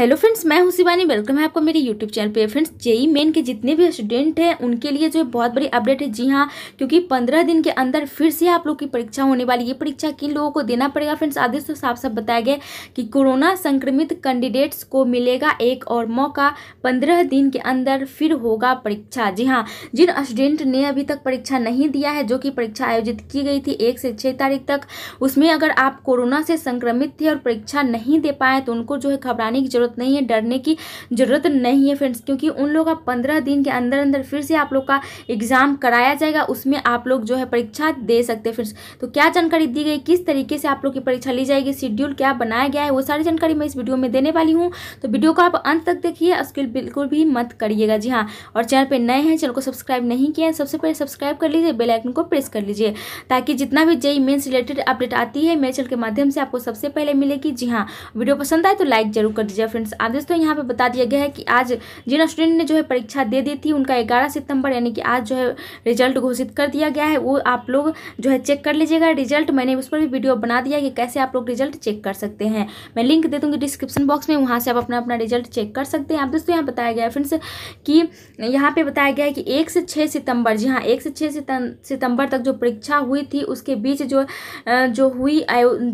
hello friends मैं हूं Shivani welcome है आपको मेरे यूट्यूब चैनल पे फ्रेंड्स जेई मेन के जितने भी स्टूडेंट हैं उनके लिए जो है बहुत बड़ी अपडेट है जी हाँ क्योंकि पंद्रह दिन के अंदर फिर से आप लोग की परीक्षा होने वाली है परीक्षा किन लोगों को देना पड़ेगा फ्रेंड्स आदेश तो साफ साफ बताया गया कि कोरोना संक्रमित कैंडिडेट्स को मिलेगा एक और मौका पंद्रह दिन के अंदर फिर होगा परीक्षा जी हाँ जिन स्टूडेंट ने अभी तक परीक्षा नहीं दिया है जो कि परीक्षा आयोजित की गई थी एक से छः तारीख तक उसमें अगर आप कोरोना से संक्रमित थे और परीक्षा नहीं दे पाए तो उनको जो है घबराने की जरूरत ज़रूरत नहीं है डरने की ज़रूरत नहीं है फ्रेंड्स क्योंकि उन लोग का पंद्रह दिन के अंदर अंदर फिर से आप लोग का एग्ज़ाम कराया जाएगा उसमें आप लोग जो है परीक्षा दे सकते हैं फ्रेंड्स तो क्या जानकारी दी गई किस तरीके से आप लोग की परीक्षा ली जाएगी शेड्यूल क्या बनाया गया है वो सारी जानकारी मैं इस वीडियो में देने वाली हूँ तो वीडियो को आप अंत तक देखिए स्किल बिल्कुल भी मत करिएगा जी हाँ और चैनल पर नए हैं चैनल को सब्सक्राइब नहीं किया सबसे पहले सब्सक्राइब कर लीजिए बेलाइकन को प्रेस कर लीजिए ताकि जितना भी जेई मेन्स रिलेटेड अपडेट आती है मेरे चैनल के माध्यम से आपको सबसे पहले मिलेगी जी हाँ वीडियो पसंद आए तो लाइक जरूर कर दीजिए फ्रेंड्स आदेश तो यहाँ पे बता दिया गया है कि आज जिन स्टूडेंट ने जो है परीक्षा दे दी थी उनका ग्यारह सितंबर यानी कि आज जो है रिजल्ट घोषित कर दिया गया है वो आप लोग जो है चेक कर लीजिएगा रिजल्ट मैंने उस पर भी वीडियो बना दिया कि कैसे आप लोग रिजल्ट चेक कर सकते हैं मैं लिंक दे दूँगी डिस्क्रिप्शन बॉक्स में वहाँ से आप अपना अपना रिजल्ट चेक कर सकते हैं आप दोस्तों यहाँ बताया गया है फ्रेंड्स कि यहाँ पर बताया गया है कि एक से छः सितम्बर जी हाँ एक से छः सितम्बर तक जो परीक्षा हुई थी उसके बीच जो जो हुई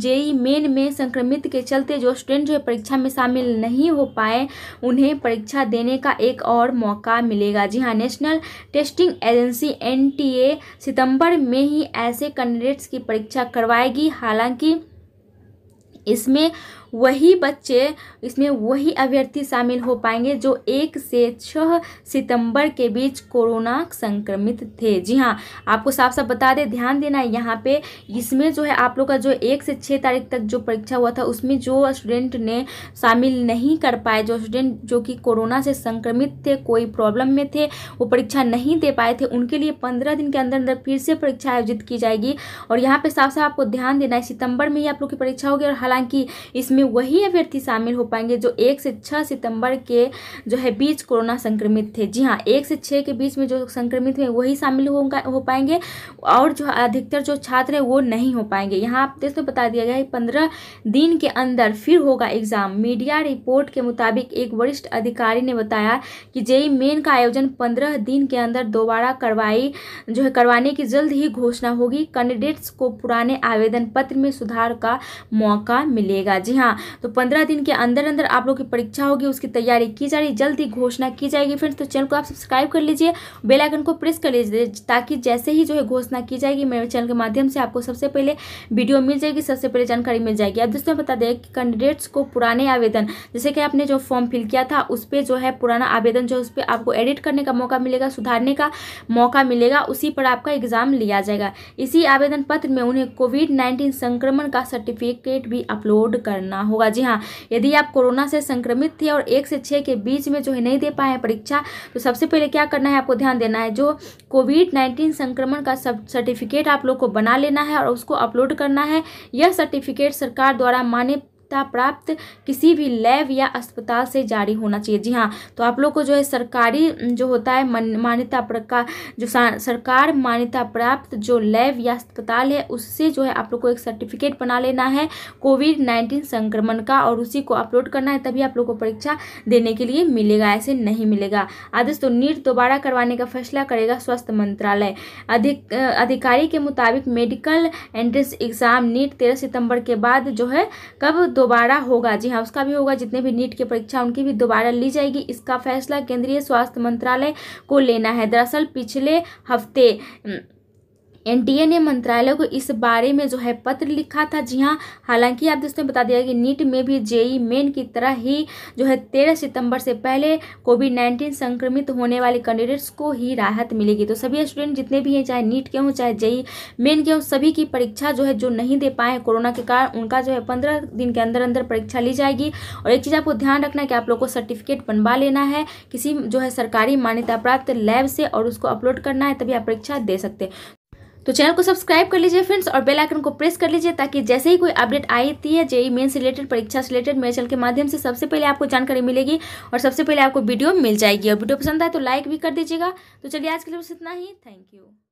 जेई मेन में संक्रमित के चलते जो स्टूडेंट जो है परीक्षा में शामिल नहीं नहीं हो पाए उन्हें परीक्षा देने का एक और मौका मिलेगा जी हाँ नेशनल टेस्टिंग एजेंसी एन सितंबर में ही ऐसे कैंडिडेट्स की परीक्षा करवाएगी हालांकि इसमें वही बच्चे इसमें वही अभ्यर्थी शामिल हो पाएंगे जो एक से छः सितंबर के बीच कोरोना संक्रमित थे जी हाँ आपको साफ साफ बता दें ध्यान देना है यहाँ पे इसमें जो है आप लोग का जो एक से छः तारीख तक जो परीक्षा हुआ था उसमें जो स्टूडेंट ने शामिल नहीं कर पाए जो स्टूडेंट जो कि कोरोना से संक्रमित थे कोई प्रॉब्लम में थे वो परीक्षा नहीं दे पाए थे उनके लिए पंद्रह दिन के अंदर अंदर फिर से परीक्षा आयोजित की जाएगी और यहाँ पे साफ साफ आपको ध्यान देना है सितंबर में ही आप लोग की परीक्षा होगी और हालांकि इसमें इसमें वही अभ्यर्थी शामिल हो पाएंगे जो एक से छः सितंबर के जो है बीच कोरोना संक्रमित थे जी हाँ एक से छः के बीच में जो संक्रमित हुए वही शामिल हो, हो पाएंगे और जो अधिकतर जो छात्र हैं वो नहीं हो पाएंगे यहाँ आप दोस्तों बता दिया गया है पंद्रह दिन के अंदर फिर होगा एग्जाम मीडिया रिपोर्ट के मुताबिक एक वरिष्ठ अधिकारी ने बताया कि जेई मेन का आयोजन पंद्रह दिन के अंदर दोबारा करवाई जो है करवाने की जल्द ही घोषणा होगी कैंडिडेट्स को पुराने आवेदन पत्र में सुधार का मौका मिलेगा जी हाँ हाँ तो पंद्रह दिन के अंदर अंदर आप लोग की परीक्षा होगी उसकी तैयारी की जा रही जल्द ही घोषणा की जाएगी फ्रेंड्स तो चैनल को आप सब्सक्राइब कर लीजिए बेलाइकन को प्रेस कर लीजिए ताकि जैसे ही जो है घोषणा की जाएगी मेरे चैनल के माध्यम से आपको सबसे पहले वीडियो मिल जाएगी सबसे पहले जानकारी मिल जाएगी अब दोस्तों बता दें कि कैंडिडेट्स को पुराने आवेदन जैसे कि आपने जो फॉर्म फिल किया था उस पर जो है पुराना आवेदन जो उस पर आपको एडिट करने का मौका मिलेगा सुधारने का मौका मिलेगा उसी पर आपका एग्जाम लिया जाएगा इसी आवेदन पत्र में उन्हें कोविड नाइन्टीन संक्रमण का सर्टिफिकेट भी अपलोड करना करना होगा जी हाँ यदि आप कोरोना से संक्रमित थे और एक से छः के बीच में जो है नहीं दे पाए हैं परीक्षा तो सबसे पहले क्या करना है आपको ध्यान देना है जो कोविड नाइन्टीन संक्रमण का सर्टिफिकेट आप लोग को बना लेना है और उसको अपलोड करना है यह सर्टिफिकेट सरकार द्वारा मान्य मान्यता प्राप्त किसी भी लैब या अस्पताल से जारी होना चाहिए जी हाँ तो आप लोग को जो है सरकारी जो होता है मान्यता प्रकार जो सरकार मान्यता प्राप्त जो लैब या अस्पताल है उससे जो है आप लोग को एक सर्टिफिकेट बना लेना है कोविड नाइन्टीन संक्रमण का और उसी को अपलोड करना है तभी आप लोग को परीक्षा देने के लिए मिलेगा ऐसे नहीं मिलेगा आदेश तो नीट दोबारा करवाने का फैसला करेगा स्वास्थ्य मंत्रालय अधिक अधिकारी के मुताबिक मेडिकल एंट्रेंस एग्जाम नीट तेरह सितंबर के बाद जो है कब दोबारा होगा जी हाँ उसका भी होगा जितने भी नीट की परीक्षा उनकी भी दोबारा ली जाएगी इसका फैसला केंद्रीय स्वास्थ्य मंत्रालय को लेना है दरअसल पिछले हफ्ते एनडीए ने मंत्रालय को इस बारे में जो है पत्र लिखा था जी हाँ हालांकि आप दोस्तों बता दिया कि नीट में भी जेई मेन की तरह ही जो है तेरह सितंबर से पहले कोविड नाइन्टीन संक्रमित होने वाले कैंडिडेट्स को ही राहत मिलेगी तो सभी स्टूडेंट जितने भी हैं चाहे नीट के हों चाहे जेई मेन के हों सभी की परीक्षा जो है जो नहीं दे पाए कोरोना के कारण उनका जो है पंद्रह दिन के अंदर अंदर परीक्षा ली जाएगी और एक चीज़ आपको ध्यान रखना है कि आप लोग को सर्टिफिकेट बनवा लेना है किसी जो है सरकारी मान्यता प्राप्त लैब से और उसको अपलोड करना है तभी आप परीक्षा दे सकते हैं तो चैनल को सब्सक्राइब कर लीजिए फ्रेंड्स और बेल आइकन को प्रेस कर लीजिए ताकि जैसे ही कोई अपडेट आती है जेई मेन से रिलेटेड परीक्षा से रिलेटेड मेरे चैनल के माध्यम से सबसे पहले आपको जानकारी मिलेगी और सबसे पहले आपको वीडियो मिल जाएगी और वीडियो पसंद आए तो लाइक भी कर दीजिएगा तो चलिए आज के लिए बस इतना ही थैंक यू